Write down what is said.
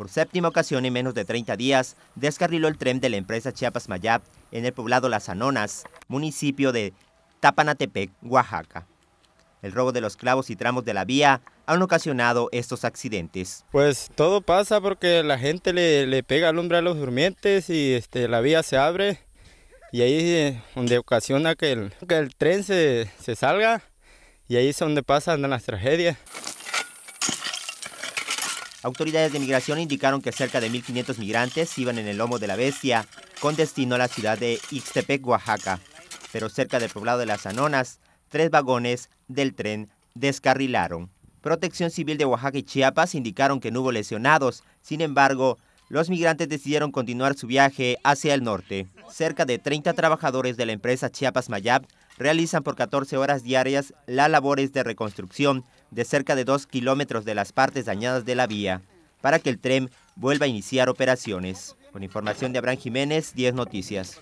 Por séptima ocasión en menos de 30 días, descarriló el tren de la empresa Chiapas Mayab en el poblado Las Anonas, municipio de Tapanatepec, Oaxaca. El robo de los clavos y tramos de la vía han ocasionado estos accidentes. Pues todo pasa porque la gente le, pega al hombro a los durmientes y este, la vía se abre y ahí es donde ocasiona que el, tren se, se, salga y ahí es donde pasan las tragedias. Autoridades de migración indicaron que cerca de 1.500 migrantes iban en el lomo de la bestia, con destino a la ciudad de Ixtepec, Oaxaca. Pero cerca del poblado de Las Anonas, tres vagones del tren descarrilaron. Protección Civil de Oaxaca y Chiapas indicaron que no hubo lesionados. Sin embargo, los migrantes decidieron continuar su viaje hacia el norte. Cerca de 30 trabajadores de la empresa Chiapas Mayab realizan por 14 horas diarias las labores de reconstrucción de cerca de 2 kilómetros de las partes dañadas de la vía para que el tren vuelva a iniciar operaciones. Con información de Abraham Jiménez, 10 Noticias.